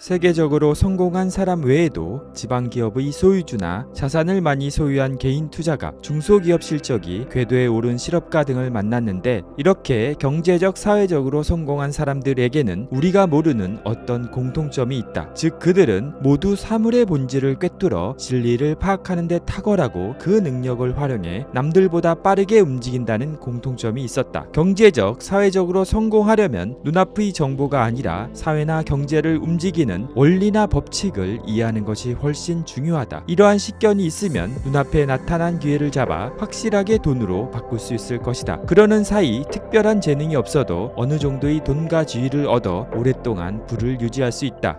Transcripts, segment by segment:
세계적으로 성공한 사람 외에도 지방 기업의 소유주나 자산을 많이 소유한 개인 투자가 중소기업 실적이 궤도에 오른 실업가 등을 만났는데 이렇게 경제적 사회적으로 성공한 사람들에게는 우리가 모르는 어떤 공통점이 있다. 즉 그들은 모두 사물의 본질을 꿰뚫어 진리를 파악하는 데 탁월하고 그 능력을 활용해 남들보다 빠르게 움직인다는 공통점이 있었다. 경제적 사회적으로 성공하려면 눈앞의 정보가 아니라 사회나 경제를 움직이는 우리는 원리나 법칙을 이해하는 것이 훨씬 중요하다. 이러한 식견이 있으면 눈앞에 나타난 기회를 잡아 확실하게 돈으로 바꿀 수 있을 것이다. 그러는 사이 특별한 재능이 없어도 어느 정도의 돈과 지위를 얻어 오랫동안 부를 유지할 수 있다.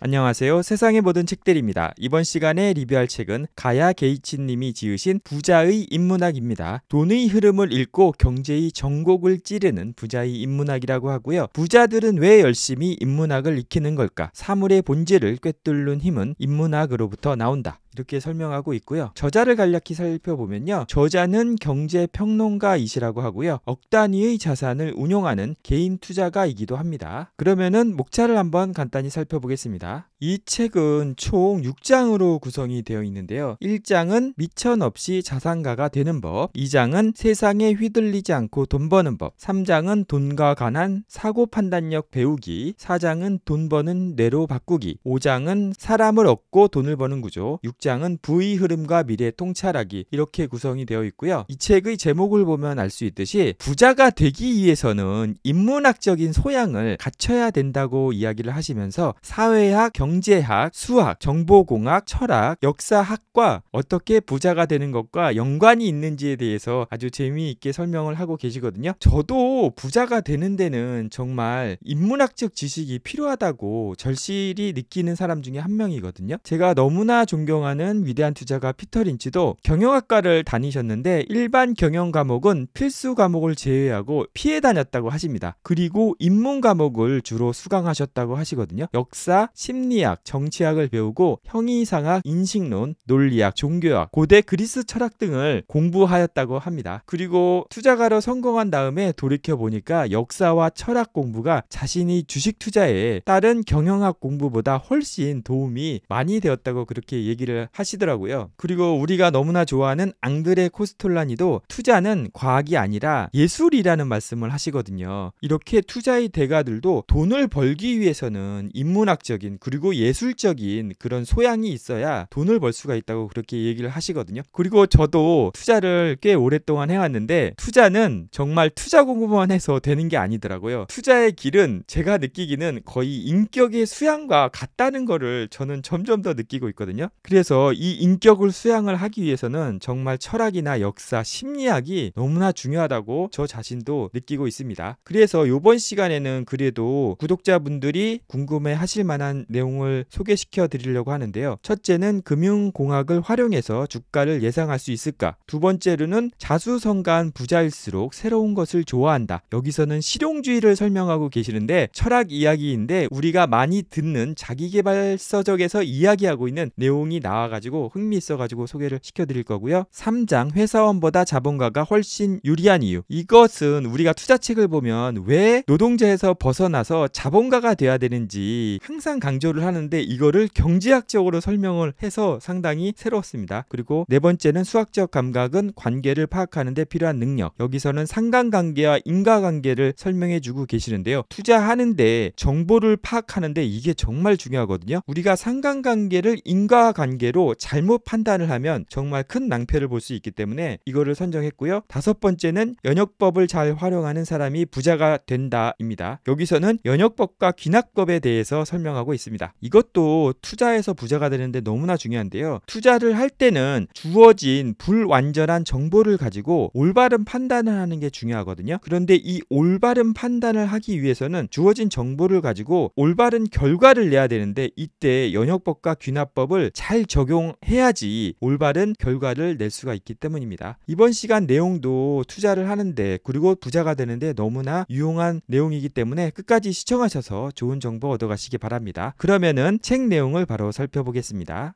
안녕하세요. 세상의 모든 책들입니다. 이번 시간에 리뷰할 책은 가야 게이치 님이 지으신 부자의 인문학입니다. 돈의 흐름을 읽고 경제의 정곡을 찌르는 부자의 인문학이라고 하고요. 부자들은 왜 열심히 인문학을 익히는 걸까? 사물의 본질을 꿰뚫는 힘은 인문학으로부터 나온다. 이렇게 설명하고 있고요. 저자를 간략히 살펴보면요. 저자는 경제 평론가이시라고 하고요. 억 단위의 자산을 운용하는 개인 투자가이기도 합니다. 그러면은 목차를 한번 간단히 살펴보겠습니다. 이 책은 총 6장으로 구성이 되어 있는데요. 1장은 미천 없이 자산가가 되는 법, 2장은 세상에 휘둘리지 않고 돈 버는 법, 3장은 돈과 관한 사고 판단력 배우기, 4장은 돈 버는 뇌로 바꾸기, 5장은 사람을 얻고 돈을 버는 구조, 6 6장은 부의 흐름과 미래 통찰하기 이렇게 구성이 되어 있고요. 이 책의 제목을 보면 알 수 있듯이 부자가 되기 위해서는 인문학적인 소양을 갖춰야 된다고 이야기를 하시면서 사회학, 경제학, 수학, 정보공학, 철학, 역사학과 어떻게 부자가 되는 것과 연관이 있는지에 대해서 아주 재미있게 설명을 하고 계시거든요. 저도 부자가 되는 데는 정말 인문학적 지식이 필요하다고 절실히 느끼는 사람 중에 한 명이거든요. 제가 너무나 존경하는 공부하는 위대한 투자가 피터 린치도 경영학과를 다니셨는데 일반 경영 과목은 필수 과목을 제외하고 피해 다녔다고 하십니다. 그리고 인문 과목을 주로 수강하셨다고 하시거든요. 역사, 심리학, 정치학을 배우고 형이상학, 인식론, 논리학, 종교학, 고대 그리스 철학 등을 공부하였다고 합니다. 그리고 투자가로 성공한 다음에 돌이켜 보니까 역사와 철학 공부가 자신이 주식 투자에 따른 경영학 공부보다 훨씬 도움이 많이 되었다고 그렇게 얘기를 하시더라고요. 그리고 우리가 너무나 좋아하는 앙드레 코스톨라니도 투자는 과학이 아니라 예술이라는 말씀을 하시거든요. 이렇게 투자의 대가들도 돈을 벌기 위해서는 인문학적인 그리고 예술적인 그런 소양이 있어야 돈을 벌 수가 있다고 그렇게 얘기를 하시거든요. 그리고 저도 투자를 꽤 오랫동안 해왔는데 투자는 정말 투자 공부만 해서 되는 게 아니더라고요. 투자의 길은 제가 느끼기는 거의 인격의 수양과 같다는 거를 저는 점점 더 느끼고 있거든요. 그래서 그래서 이 인격을 수양을 하기 위해서는 정말 철학이나 역사, 심리학이 너무나 중요하다고 저 자신도 느끼고 있습니다. 그래서 이번 시간에는 그래도 구독자분들이 궁금해 하실 만한 내용을 소개시켜 드리려고 하는데요. 첫째는 금융공학을 활용해서 주가를 예상할 수 있을까? 두 번째로는 자수성가한 부자일수록 새로운 것을 좋아한다. 여기서는 실용주의를 설명하고 계시는데 철학 이야기인데 우리가 많이 듣는 자기개발서적에서 이야기하고 있는 내용이 나옵니다. 나와가지고 흥미 있어가지고 소개를 시켜드릴 거고요. 3장 회사원보다 자본가가 훨씬 유리한 이유. 이것은 우리가 투자책을 보면 왜 노동자에서 벗어나서 자본가가 돼야 되는지 항상 강조를 하는데 이거를 경제학적으로 설명을 해서 상당히 새로웠습니다. 그리고 네 번째는 수학적 감각은 관계를 파악하는데 필요한 능력. 여기서는 상관관계와 인과관계를 설명해주고 계시는데요. 투자하는데 정보를 파악하는데 이게 정말 중요하거든요. 우리가 상관관계를 인과관계 기계로 잘못 판단을 하면 정말 큰 낭패를 볼 수 있기 때문에 이거를 선정했고요. 다섯 번째는 연역법을 잘 활용하는 사람이 부자가 된다입니다. 여기서는 연역법과 귀납법에 대해서 설명하고 있습니다. 이것도 투자에서 부자가 되는데 너무나 중요한데요. 투자를 할 때는 주어진 불완전한 정보를 가지고 올바른 판단을 하는 게 중요하거든요. 그런데 이 올바른 판단을 하기 위해서는 주어진 정보를 가지고 올바른 결과를 내야 되는데 이때 연역법과 귀납법을 잘 적용해야지 올바른 결과를 낼 수가 있기 때문입니다. 이번 시간 내용도 투자를 하는데 그리고 부자가 되는데 너무나 유용한 내용이기 때문에 끝까지 시청하셔서 좋은 정보 얻어가시기 바랍니다. 그러면은 책 내용을 바로 살펴보겠습니다.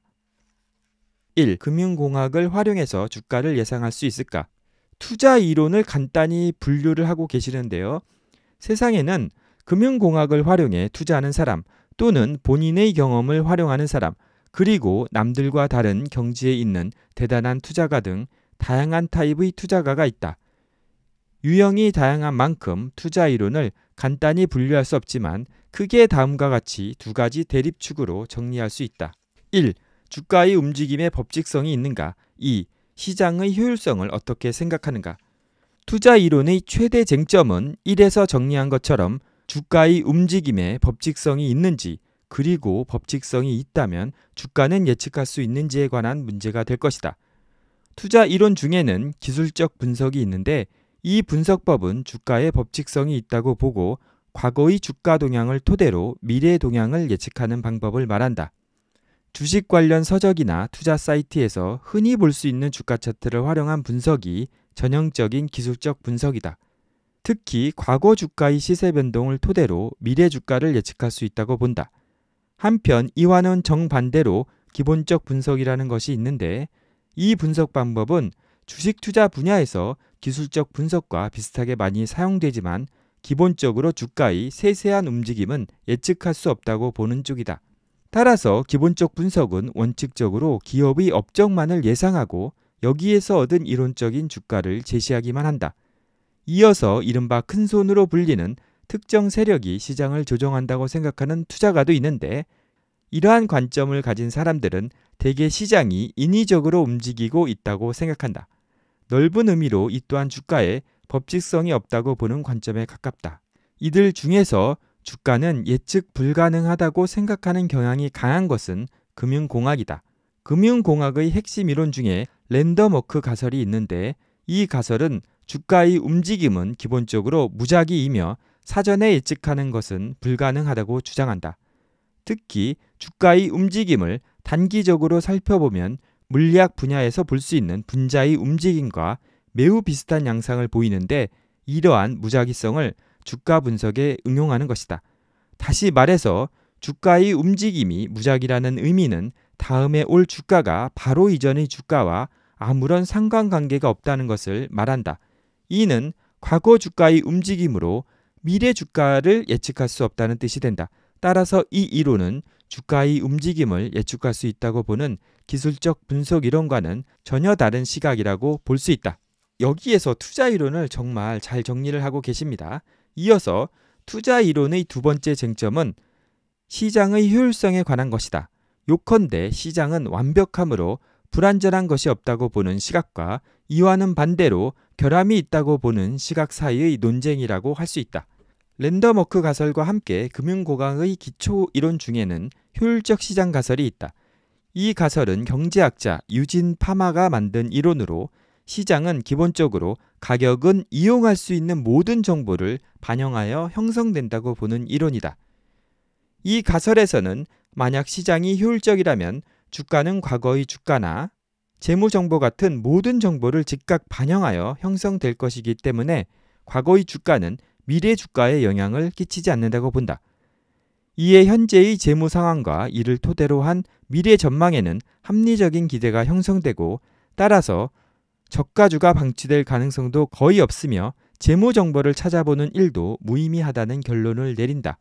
1. 금융공학을 활용해서 주가를 예상할 수 있을까? 투자 이론을 간단히 분류를 하고 계시는데요. 세상에는 금융공학을 활용해 투자하는 사람 또는 본인의 경험을 활용하는 사람, 그리고 남들과 다른 경지에 있는 대단한 투자가 등 다양한 타입의 투자가가 있다. 유형이 다양한 만큼 투자 이론을 간단히 분류할 수 없지만 크게 다음과 같이 두 가지 대립축으로 정리할 수 있다. 1. 주가의 움직임에 법칙성이 있는가? 2. 시장의 효율성을 어떻게 생각하는가? 투자 이론의 최대 쟁점은 1에서 정리한 것처럼 주가의 움직임에 법칙성이 있는지 그리고 법칙성이 있다면 주가는 예측할 수 있는지에 관한 문제가 될 것이다. 투자 이론 중에는 기술적 분석이 있는데 이 분석법은 주가의 법칙성이 있다고 보고 과거의 주가 동향을 토대로 미래 동향을 예측하는 방법을 말한다. 주식 관련 서적이나 투자 사이트에서 흔히 볼 수 있는 주가 차트를 활용한 분석이 전형적인 기술적 분석이다. 특히 과거 주가의 시세 변동을 토대로 미래 주가를 예측할 수 있다고 본다. 한편 이와는 정반대로 기본적 분석이라는 것이 있는데 이 분석 방법은 주식 투자 분야에서 기술적 분석과 비슷하게 많이 사용되지만 기본적으로 주가의 세세한 움직임은 예측할 수 없다고 보는 쪽이다. 따라서 기본적 분석은 원칙적으로 기업의 업적만을 예상하고 여기에서 얻은 이론적인 주가를 제시하기만 한다. 이어서 이른바 큰손으로 불리는 특정 세력이 시장을 조정한다고 생각하는 투자가도 있는데 이러한 관점을 가진 사람들은 대개 시장이 인위적으로 움직이고 있다고 생각한다. 넓은 의미로 이 또한 주가에 법칙성이 없다고 보는 관점에 가깝다. 이들 중에서 주가는 예측 불가능하다고 생각하는 경향이 강한 것은 금융공학이다. 금융공학의 핵심 이론 중에 랜덤워크 가설이 있는데 이 가설은 주가의 움직임은 기본적으로 무작위이며 사전에 예측하는 것은 불가능하다고 주장한다. 특히 주가의 움직임을 단기적으로 살펴보면 물리학 분야에서 볼 수 있는 분자의 움직임과 매우 비슷한 양상을 보이는데 이러한 무작위성을 주가 분석에 응용하는 것이다. 다시 말해서 주가의 움직임이 무작위라는 의미는 다음에 올 주가가 바로 이전의 주가와 아무런 상관관계가 없다는 것을 말한다. 이는 과거 주가의 움직임으로 미래 주가를 예측할 수 없다는 뜻이 된다. 따라서 이 이론은 주가의 움직임을 예측할 수 있다고 보는 기술적 분석 이론과는 전혀 다른 시각이라고 볼 수 있다. 여기에서 투자 이론을 정말 잘 정리를 하고 계십니다. 이어서 투자 이론의 두 번째 쟁점은 시장의 효율성에 관한 것이다. 요컨대 시장은 완벽함으로 불완전한 것이 없다고 보는 시각과 이와는 반대로 결함이 있다고 보는 시각 사이의 논쟁이라고 할 수 있다. 랜덤워크 가설과 함께 금융고강의 기초 이론 중에는 효율적 시장 가설이 있다. 이 가설은 경제학자 유진 파마가 만든 이론으로 시장은 기본적으로 가격은 이용할 수 있는 모든 정보를 반영하여 형성된다고 보는 이론이다. 이 가설에서는 만약 시장이 효율적이라면 주가는 과거의 주가나 재무정보 같은 모든 정보를 즉각 반영하여 형성될 것이기 때문에 과거의 주가는 미래 주가에 영향을 끼치지 않는다고 본다. 이에 현재의 재무 상황과 이를 토대로 한 미래 전망에는 합리적인 기대가 형성되고 따라서 저가주가 방치될 가능성도 거의 없으며 재무 정보를 찾아보는 일도 무의미하다는 결론을 내린다.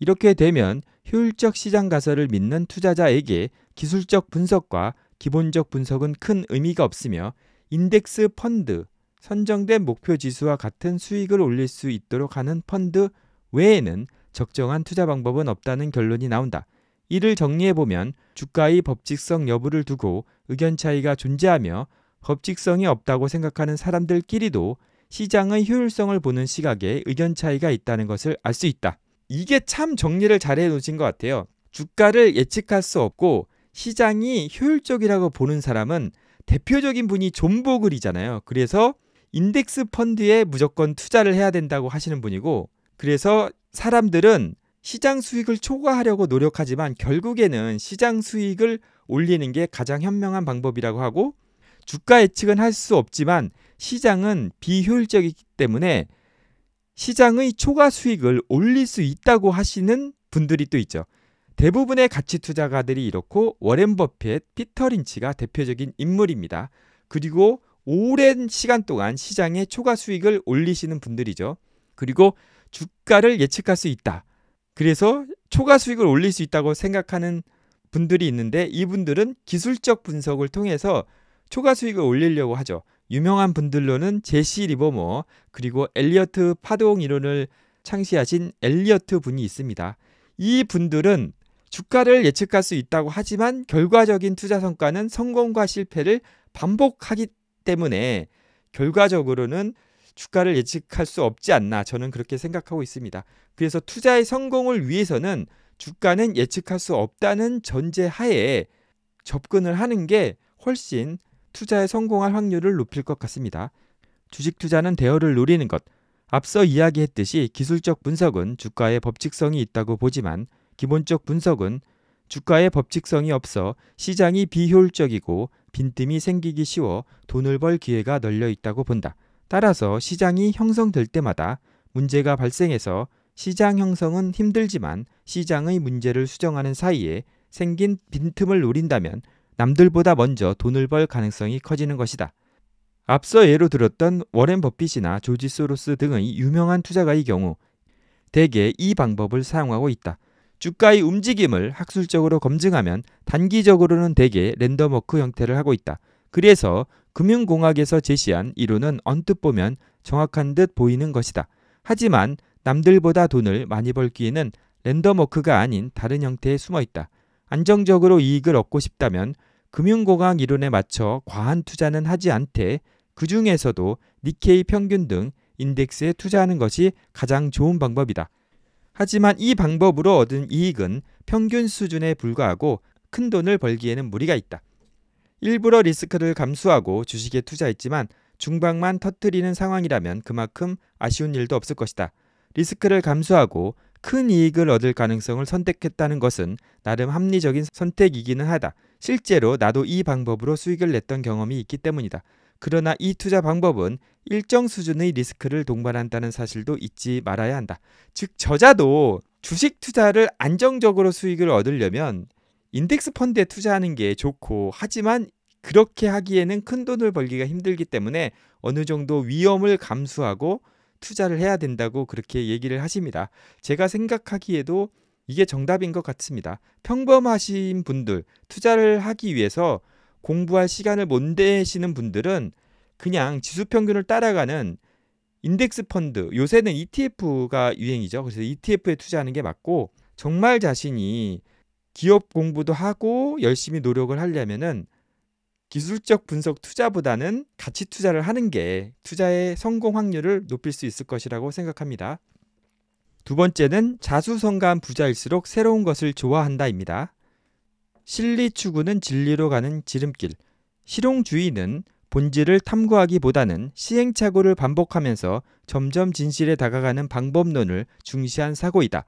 이렇게 되면 효율적 시장 가설을 믿는 투자자에게 기술적 분석과 기본적 분석은 큰 의미가 없으며 인덱스 펀드, 선정된 목표 지수와 같은 수익을 올릴 수 있도록 하는 펀드 외에는 적정한 투자 방법은 없다는 결론이 나온다. 이를 정리해보면 주가의 법칙성 여부를 두고 의견 차이가 존재하며 법칙성이 없다고 생각하는 사람들끼리도 시장의 효율성을 보는 시각에 의견 차이가 있다는 것을 알 수 있다. 이게 참 정리를 잘 해놓으신 것 같아요. 주가를 예측할 수 없고 시장이 효율적이라고 보는 사람은 대표적인 분이 존버글이잖아요. 그래서 인덱스 펀드에 무조건 투자를 해야 된다고 하시는 분이고 그래서 사람들은 시장 수익을 초과하려고 노력하지만 결국에는 시장 수익을 올리는 게 가장 현명한 방법이라고 하고 주가 예측은 할 수 없지만 시장은 비효율적이기 때문에 시장의 초과 수익을 올릴 수 있다고 하시는 분들이 또 있죠. 대부분의 가치 투자가들이 이렇고 워렌 버핏, 피터 린치가 대표적인 인물입니다. 그리고 오랜 시간 동안 시장의 초과 수익을 올리시는 분들이죠. 그리고 주가를 예측할 수 있다. 그래서 초과 수익을 올릴 수 있다고 생각하는 분들이 있는데 이분들은 기술적 분석을 통해서 초과 수익을 올리려고 하죠. 유명한 분들로는 제시 리버머 그리고 엘리어트 파동 이론을 창시하신 엘리어트 분이 있습니다. 이 분들은 주가를 예측할 수 있다고 하지만 결과적인 투자 성과는 성공과 실패를 반복하기 때문에 결과적으로는 주가를 예측할 수 없지 않나 저는 그렇게 생각하고 있습니다. 그래서 투자의 성공을 위해서는 주가는 예측할 수 없다는 전제 하에 접근을 하는 게 훨씬 투자에 성공할 확률을 높일 것 같습니다. 주식 투자는 대어를 노리는 것. 앞서 이야기했듯이 기술적 분석은 주가의 법칙성이 있다고 보지만 기본적 분석은 주가의 법칙성이 없어 시장이 비효율적이고 빈틈이 생기기 쉬워 돈을 벌 기회가 널려 있다고 본다. 따라서 시장이 형성될 때마다 문제가 발생해서 시장 형성은 힘들지만 시장의 문제를 수정하는 사이에 생긴 빈틈을 노린다면 남들보다 먼저 돈을 벌 가능성이 커지는 것이다. 앞서 예로 들었던 워렌 버핏이나 조지 소로스 등의 유명한 투자가의 경우 대개 이 방법을 사용하고 있다. 주가의 움직임을 학술적으로 검증하면 단기적으로는 대개 랜덤워크 형태를 하고 있다. 그래서 금융공학에서 제시한 이론은 언뜻 보면 정확한 듯 보이는 것이다. 하지만 남들보다 돈을 많이 벌 기회는 랜덤워크가 아닌 다른 형태에 숨어 있다. 안정적으로 이익을 얻고 싶다면 금융공학 이론에 맞춰 과한 투자는 하지 않되 그 중에서도 니케이 평균 등 인덱스에 투자하는 것이 가장 좋은 방법이다. 하지만 이 방법으로 얻은 이익은 평균 수준에 불과하고 큰 돈을 벌기에는 무리가 있다. 일부러 리스크를 감수하고 주식에 투자했지만 중방만 터뜨리는 상황이라면 그만큼 아쉬운 일도 없을 것이다. 리스크를 감수하고 큰 이익을 얻을 가능성을 선택했다는 것은 나름 합리적인 선택이기는 하다. 실제로 나도 이 방법으로 수익을 냈던 경험이 있기 때문이다. 그러나 이 투자 방법은 일정 수준의 리스크를 동반한다는 사실도 잊지 말아야 한다. 즉 저자도 주식 투자를 안정적으로 수익을 얻으려면 인덱스 펀드에 투자하는 게 좋고 하지만 그렇게 하기에는 큰 돈을 벌기가 힘들기 때문에 어느 정도 위험을 감수하고 투자를 해야 된다고 그렇게 얘기를 하십니다. 제가 생각하기에도 이게 정답인 것 같습니다. 평범하신 분들, 투자를 하기 위해서 공부할 시간을 못 내시는 분들은 그냥 지수 평균을 따라가는 인덱스 펀드 요새는 ETF가 유행이죠. 그래서 ETF에 투자하는 게 맞고 정말 자신이 기업 공부도 하고 열심히 노력을 하려면은 기술적 분석 투자보다는 가치 투자를 하는 게 투자의 성공 확률을 높일 수 있을 것이라고 생각합니다. 두 번째는 자수성가한 부자일수록 새로운 것을 좋아한다입니다. 실리 추구는 진리로 가는 지름길, 실용주의는 본질을 탐구하기보다는 시행착오를 반복하면서 점점 진실에 다가가는 방법론을 중시한 사고이다.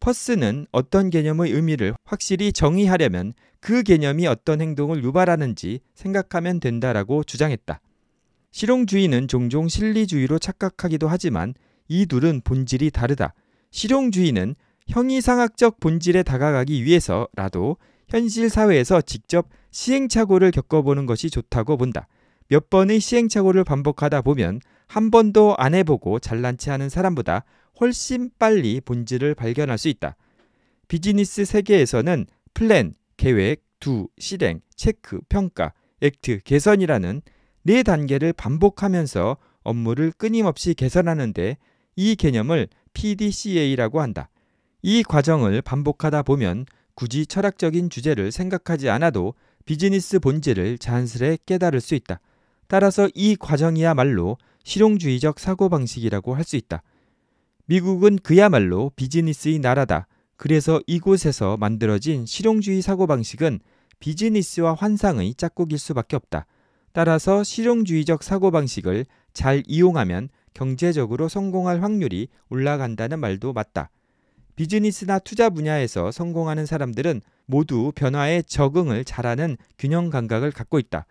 퍼스는 어떤 개념의 의미를 확실히 정의하려면 그 개념이 어떤 행동을 유발하는지 생각하면 된다라고 주장했다. 실용주의는 종종 실리주의로 착각하기도 하지만 이 둘은 본질이 다르다. 실용주의는 형이상학적 본질에 다가가기 위해서라도 현실 사회에서 직접 시행착오를 겪어보는 것이 좋다고 본다. 몇 번의 시행착오를 반복하다 보면 한 번도 안 해보고 잘난 체 하는 사람보다 훨씬 빨리 본질을 발견할 수 있다. 비즈니스 세계에서는 플랜, 계획, 두, 실행, 체크, 평가, 액트, 개선이라는 네 단계를 반복하면서 업무를 끊임없이 개선하는데 이 개념을 PDCA라고 한다. 이 과정을 반복하다 보면 굳이 철학적인 주제를 생각하지 않아도 비즈니스 본질을 자연스레 깨달을 수 있다. 따라서 이 과정이야말로 실용주의적 사고방식이라고 할 수 있다. 미국은 그야말로 비즈니스의 나라다. 그래서 이곳에서 만들어진 실용주의 사고방식은 비즈니스와 환상의 짝꿍일 수밖에 없다. 따라서 실용주의적 사고방식을 잘 이용하면 경제적으로 성공할 확률이 올라간다는 말도 맞다. 비즈니스나 투자 분야에서 성공하는 사람들은 모두 변화에 적응을 잘하는 균형 감각을 갖고 있다.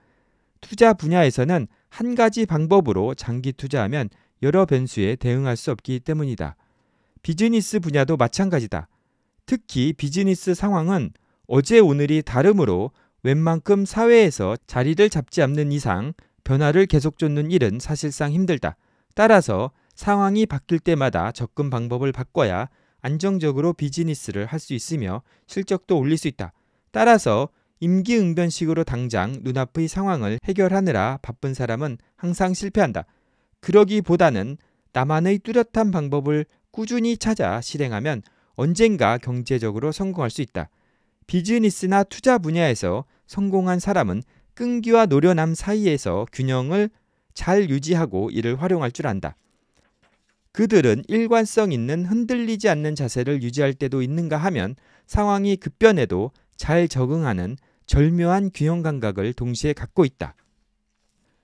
투자 분야에서는 한 가지 방법으로 장기 투자하면 여러 변수에 대응할 수 없기 때문이다. 비즈니스 분야도 마찬가지다. 특히 비즈니스 상황은 어제 오늘이 다름으로 웬만큼 사회에서 자리를 잡지 않는 이상 변화를 계속 쫓는 일은 사실상 힘들다. 따라서 상황이 바뀔 때마다 접근 방법을 바꿔야 안정적으로 비즈니스를 할 수 있으며 실적도 올릴 수 있다. 따라서 임기응변식으로 당장 눈앞의 상황을 해결하느라 바쁜 사람은 항상 실패한다. 그러기보다는 나만의 뚜렷한 방법을 꾸준히 찾아 실행하면 언젠가 경제적으로 성공할 수 있다. 비즈니스나 투자 분야에서 성공한 사람은 끈기와 노련함 사이에서 균형을 잘 유지하고 이를 활용할 줄 안다. 그들은 일관성 있는 흔들리지 않는 자세를 유지할 때도 있는가 하면 상황이 급변해도 잘 적응하는 절묘한 균형 감각을 동시에 갖고 있다.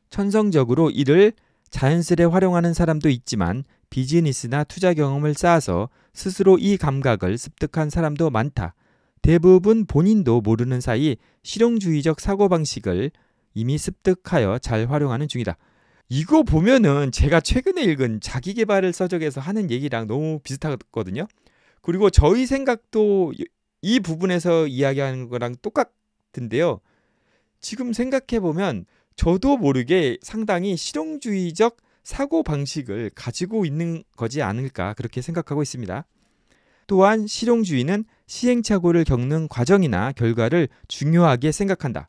천성적으로 이를 자연스레 활용하는 사람도 있지만 비즈니스나 투자 경험을 쌓아서 스스로 이 감각을 습득한 사람도 많다. 대부분 본인도 모르는 사이 실용주의적 사고방식을 이미 습득하여 잘 활용하는 중이다. 이거 보면은 제가 최근에 읽은 자기개발을 서적에서 하는 얘기랑 너무 비슷하거든요. 그리고 저희 생각도 이 부분에서 이야기하는 거랑 똑같은데요. 지금 생각해 보면 저도 모르게 상당히 실용주의적 사고 방식을 가지고 있는 거지 않을까 그렇게 생각하고 있습니다. 또한 실용주의는 시행착오를 겪는 과정이나 결과를 중요하게 생각한다.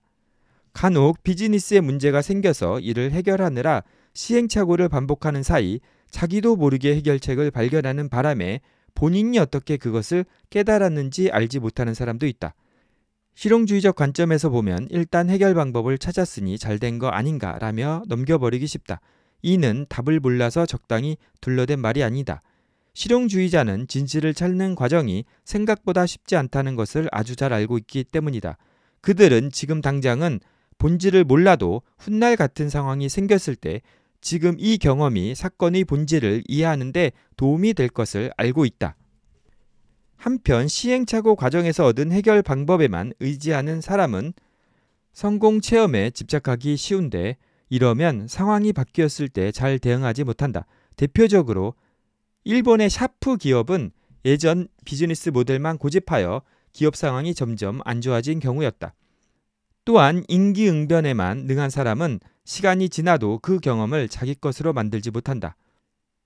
간혹 비즈니스에 문제가 생겨서 이를 해결하느라 시행착오를 반복하는 사이 자기도 모르게 해결책을 발견하는 바람에 본인이 어떻게 그것을 깨달았는지 알지 못하는 사람도 있다. 실용주의적 관점에서 보면 일단 해결 방법을 찾았으니 잘 된 거 아닌가라며 넘겨버리기 쉽다. 이는 답을 몰라서 적당히 둘러댄 말이 아니다. 실용주의자는 진실을 찾는 과정이 생각보다 쉽지 않다는 것을 아주 잘 알고 있기 때문이다. 그들은 지금 당장은 본질을 몰라도 훗날 같은 상황이 생겼을 때 지금 이 경험이 사건의 본질을 이해하는데 도움이 될 것을 알고 있다. 한편 시행착오 과정에서 얻은 해결 방법에만 의지하는 사람은 성공 체험에 집착하기 쉬운데 이러면 상황이 바뀌었을 때 잘 대응하지 못한다. 대표적으로 일본의 샤프 기업은 예전 비즈니스 모델만 고집하여 기업 상황이 점점 안 좋아진 경우였다. 또한 인기응변에만 능한 사람은 시간이 지나도 그 경험을 자기 것으로 만들지 못한다.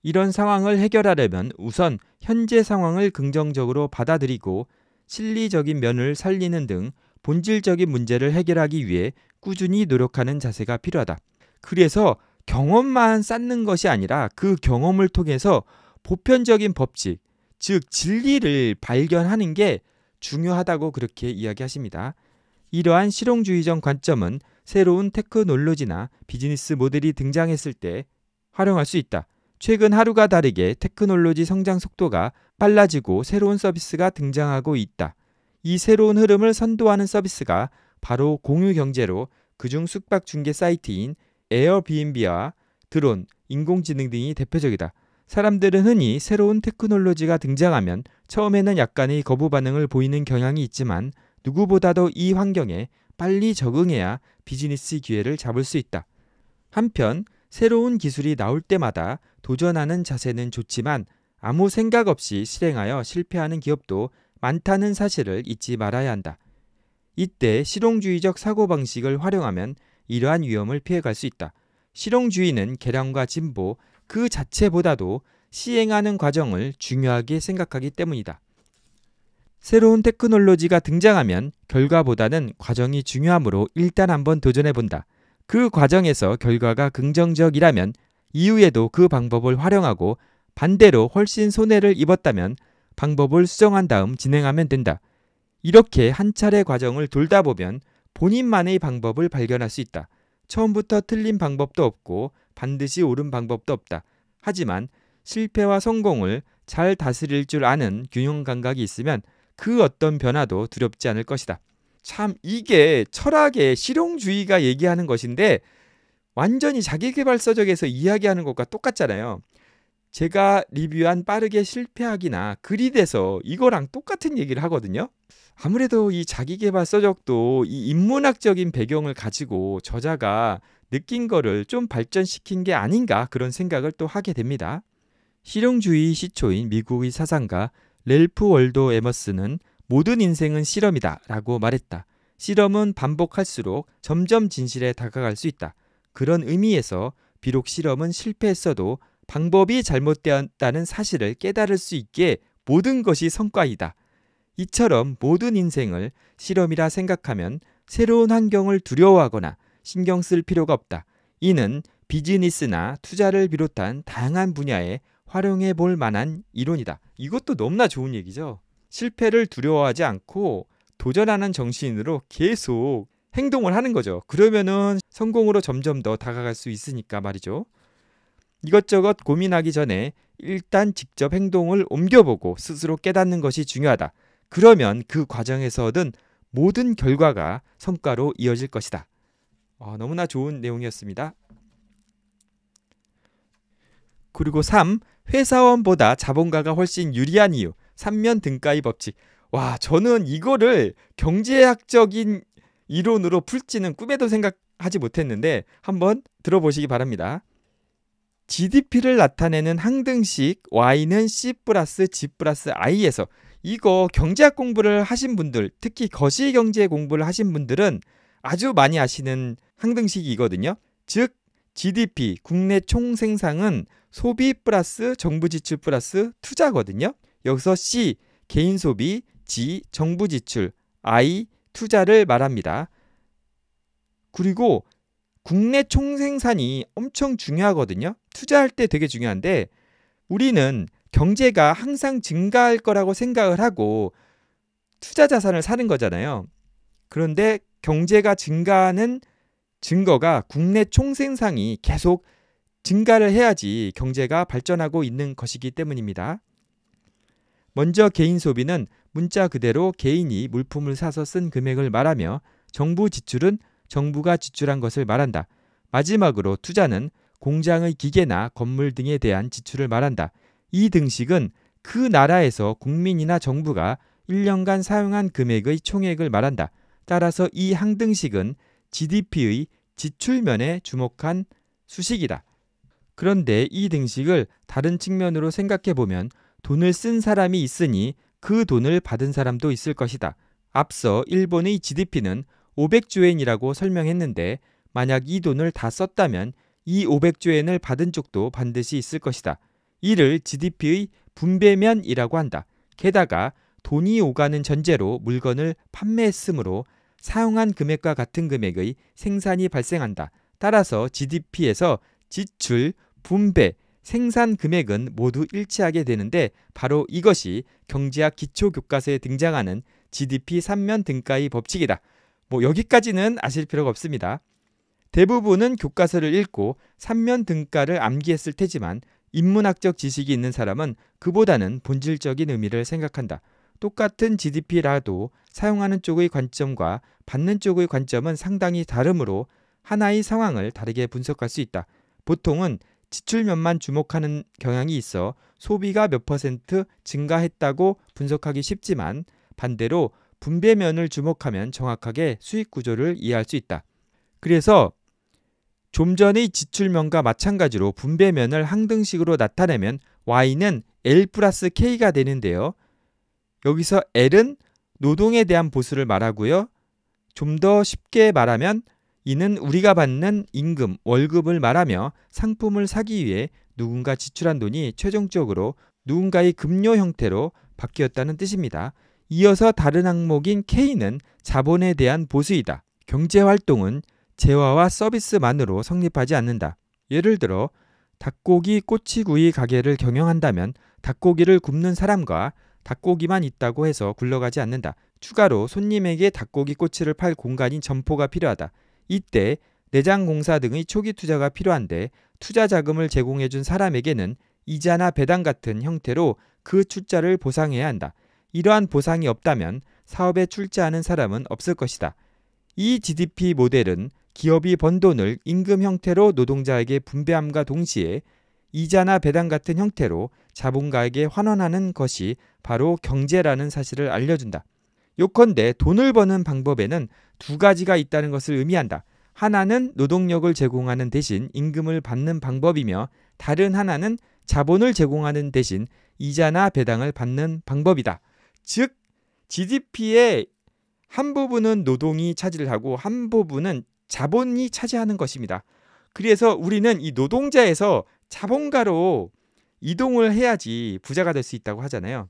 이런 상황을 해결하려면 우선 현재 상황을 긍정적으로 받아들이고 실리적인 면을 살리는 등 본질적인 문제를 해결하기 위해 꾸준히 노력하는 자세가 필요하다. 그래서 경험만 쌓는 것이 아니라 그 경험을 통해서 보편적인 법칙, 즉 진리를 발견하는 게 중요하다고 그렇게 이야기하십니다. 이러한 실용주의적 관점은 새로운 테크놀로지나 비즈니스 모델이 등장했을 때 활용할 수 있다. 최근 하루가 다르게 테크놀로지 성장 속도가 빨라지고 새로운 서비스가 등장하고 있다. 이 새로운 흐름을 선도하는 서비스가 바로 공유 경제로 그중 숙박 중개 사이트인 에어비앤비와 드론, 인공지능 등이 대표적이다. 사람들은 흔히 새로운 테크놀로지가 등장하면 처음에는 약간의 거부 반응을 보이는 경향이 있지만 누구보다도 이 환경에 빨리 적응해야 비즈니스 기회를 잡을 수 있다. 한편 새로운 기술이 나올 때마다 도전하는 자세는 좋지만 아무 생각 없이 실행하여 실패하는 기업도 많다는 사실을 잊지 말아야 한다. 이때 실용주의적 사고방식을 활용하면 이러한 위험을 피해갈 수 있다. 실용주의는 계량과 진보 그 자체보다도 시행하는 과정을 중요하게 생각하기 때문이다. 새로운 테크놀로지가 등장하면 결과보다는 과정이 중요하므로 일단 한번 도전해본다. 그 과정에서 결과가 긍정적이라면 이후에도 그 방법을 활용하고 반대로 훨씬 손해를 입었다면 방법을 수정한 다음 진행하면 된다. 이렇게 한 차례 과정을 돌다 보면 본인만의 방법을 발견할 수 있다. 처음부터 틀린 방법도 없고 반드시 옳은 방법도 없다. 하지만 실패와 성공을 잘 다스릴 줄 아는 균형 감각이 있으면 그 어떤 변화도 두렵지 않을 것이다. 참 이게 철학의 실용주의가 얘기하는 것인데 완전히 자기개발서적에서 이야기하는 것과 똑같잖아요. 제가 리뷰한 빠르게 실패하기나 글이 돼서 이거랑 똑같은 얘기를 하거든요. 아무래도 이 자기개발서적도 이 인문학적인 배경을 가지고 저자가 느낀 거를 좀 발전시킨 게 아닌가 그런 생각을 또 하게 됩니다. 실용주의 시초인 미국의 사상가 렐프 월도 에머스는 모든 인생은 실험이다 라고 말했다. 실험은 반복할수록 점점 진실에 다가갈 수 있다. 그런 의미에서 비록 실험은 실패했어도 방법이 잘못되었다는 사실을 깨달을 수 있게 모든 것이 성과이다. 이처럼 모든 인생을 실험이라 생각하면 새로운 환경을 두려워하거나 신경 쓸 필요가 없다. 이는 비즈니스나 투자를 비롯한 다양한 분야에 활용해 볼 만한 이론이다. 이것도 너무나 좋은 얘기죠. 실패를 두려워하지 않고 도전하는 정신으로 계속 행동을 하는 거죠. 그러면은 성공으로 점점 더 다가갈 수 있으니까 말이죠. 이것저것 고민하기 전에 일단 직접 행동을 옮겨보고 스스로 깨닫는 것이 중요하다. 그러면 그 과정에서 얻은 모든 결과가 성과로 이어질 것이다. 어, 너무나 좋은 내용이었습니다. 그리고 3. 회사원보다 자본가가 훨씬 유리한 이유, 삼면 등가의 법칙. 와, 저는 이거를 경제학적인 이론으로 풀지는 꿈에도 생각하지 못했는데 한번 들어보시기 바랍니다. GDP를 나타내는 항등식 Y는 C 플러스 G 플러스 I에서 이거 경제학 공부를 하신 분들, 특히 거시경제 공부를 하신 분들은 아주 많이 아시는 항등식이거든요. 즉 GDP, 국내 총생산은 소비 플러스 정부 지출 플러스 투자거든요. 여기서 C, 개인 소비, G, 정부 지출, I, 투자를 말합니다. 그리고 국내 총 생산이 엄청 중요하거든요. 투자할 때 되게 중요한데 우리는 경제가 항상 증가할 거라고 생각을 하고 투자 자산을 사는 거잖아요. 그런데 경제가 증가하는 증거가 국내 총생산이 계속 증가를 해야지 경제가 발전하고 있는 것이기 때문입니다. 먼저 개인 소비는 문자 그대로 개인이 물품을 사서 쓴 금액을 말하며 정부 지출은 정부가 지출한 것을 말한다. 마지막으로 투자는 공장의 기계나 건물 등에 대한 지출을 말한다. 이 등식은 그 나라에서 국민이나 정부가 1년간 사용한 금액의 총액을 말한다. 따라서 이 항등식은 GDP의 지출면에 주목한 수식이다. 그런데 이 등식을 다른 측면으로 생각해 보면 돈을 쓴 사람이 있으니 그 돈을 받은 사람도 있을 것이다. 앞서 일본의 GDP는 500조엔이라고 설명했는데 만약 이 돈을 다 썼다면 이 500조엔을 받은 쪽도 반드시 있을 것이다. 이를 GDP의 분배면이라고 한다. 게다가 돈이 오가는 전제로 물건을 판매했으므로 사용한 금액과 같은 금액의 생산이 발생한다. 따라서 GDP에서 지출, 분배, 생산 금액은 모두 일치하게 되는데 바로 이것이 경제학 기초 교과서에 등장하는 GDP 3면 등가의 법칙이다. 뭐 여기까지는 아실 필요가 없습니다. 대부분은 교과서를 읽고 3면 등가를 암기했을 테지만 인문학적 지식이 있는 사람은 그보다는 본질적인 의미를 생각한다. 똑같은 GDP라도 사용하는 쪽의 관점과 받는 쪽의 관점은 상당히 다르므로 하나의 상황을 다르게 분석할 수 있다. 보통은 지출면만 주목하는 경향이 있어 소비가 몇 퍼센트 증가했다고 분석하기 쉽지만 반대로 분배면을 주목하면 정확하게 수익 구조를 이해할 수 있다. 그래서 좀 전의 지출면과 마찬가지로 분배면을 항등식으로 나타내면 y는 l 플러스 k가 되는데요. 여기서 L은 노동에 대한 보수를 말하고요. 좀 더 쉽게 말하면 이는 우리가 받는 임금, 월급을 말하며 상품을 사기 위해 누군가 지출한 돈이 최종적으로 누군가의 급료 형태로 바뀌었다는 뜻입니다. 이어서 다른 항목인 K는 자본에 대한 보수이다. 경제 활동은 재화와 서비스만으로 성립하지 않는다. 예를 들어 닭고기 꼬치구이 가게를 경영한다면 닭고기를 굽는 사람과 닭고기만 있다고 해서 굴러가지 않는다. 추가로 손님에게 닭고기 꼬치를 팔 공간인 점포가 필요하다. 이때 내장 공사 등의 초기 투자가 필요한데 투자 자금을 제공해 준 사람에게는 이자나 배당 같은 형태로 그 출자를 보상해야 한다. 이러한 보상이 없다면 사업에 출자하는 사람은 없을 것이다. 이 GDP 모델은 기업이 번 돈을 임금 형태로 노동자에게 분배함과 동시에 이자나 배당 같은 형태로 자본가에게 환원하는 것이 바로 경제라는 사실을 알려준다. 요컨대 돈을 버는 방법에는 두 가지가 있다는 것을 의미한다. 하나는 노동력을 제공하는 대신 임금을 받는 방법이며 다른 하나는 자본을 제공하는 대신 이자나 배당을 받는 방법이다. 즉, GDP의 한 부분은 노동이 차지하고 를한 부분은 자본이 차지하는 것입니다. 그래서 우리는 이 노동자에서 자본가로 이동을 해야지 부자가 될 수 있다고 하잖아요.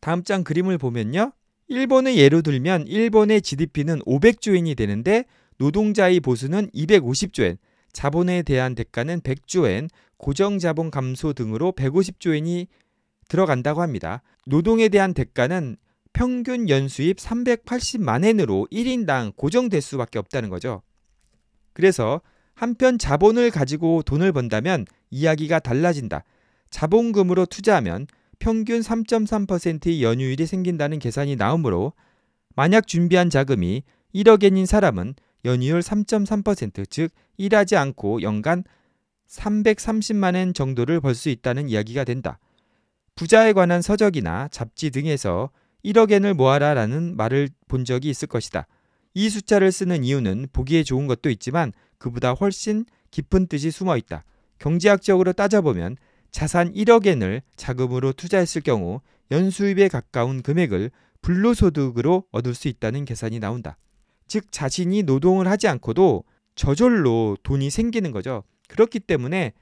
다음 장 그림을 보면요. 일본의 예로 들면 일본의 GDP는 500조엔이 되는데 노동자의 보수는 250조엔, 자본에 대한 대가는 100조엔, 고정자본 감소 등으로 150조엔이 들어간다고 합니다. 노동에 대한 대가는 평균 연수입 380만엔으로 1인당 고정될수밖에 없다는 거죠. 그래서 한편 자본을 가지고 돈을 번다면 이야기가 달라진다. 자본금으로 투자하면 평균 3.3%의 연유율이 생긴다는 계산이 나오므로 만약 준비한 자금이 1억엔인 사람은 연유율 3.3%, 즉 일하지 않고 연간 330만엔 정도를 벌 수 있다는 이야기가 된다. 부자에 관한 서적이나 잡지 등에서 1억엔을 모아라 라는 말을 본 적이 있을 것이다. 이 숫자를 쓰는 이유는 보기에 좋은 것도 있지만 그보다 훨씬 깊은 뜻이 숨어 있다. 경제학적으로 따져보면 자산 1억엔을 자금으로 투자했을 경우 연수입에 가까운 금액을 불로소득으로 얻을 수 있다는 계산이 나온다. 즉 자신이 노동을 하지 않고도 저절로 돈이 생기는 거죠. 그렇기 때문에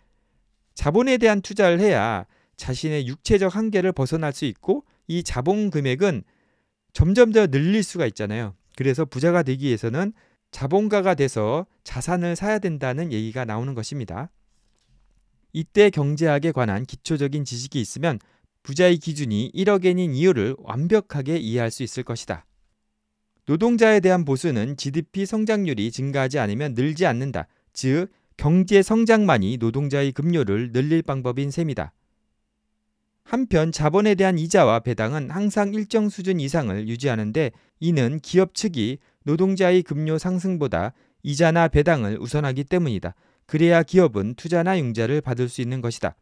자본에 대한 투자를 해야 자신의 육체적 한계를 벗어날 수 있고 이 자본 금액은 점점 더 늘릴 수가 있잖아요. 그래서 부자가 되기 위해서는 자본가가 돼서 자산을 사야 된다는 얘기가 나오는 것입니다. 이때 경제학에 관한 기초적인 지식이 있으면 부자의 기준이 1억엔인 이유를 완벽하게 이해할 수 있을 것이다. 노동자에 대한 보수는 GDP 성장률이 증가하지 않으면 늘지 않는다. 즉, 경제 성장만이 노동자의 급료를 늘릴 방법인 셈이다. 한편 자본에 대한 이자와 배당은 항상 일정 수준 이상을 유지하는데 이는 기업 측이 노동자의 급료 상승보다 이자나 배당을 우선하기 때문이다. 그래야 기업은 투자나 융자를 받을 수 있는 것이다.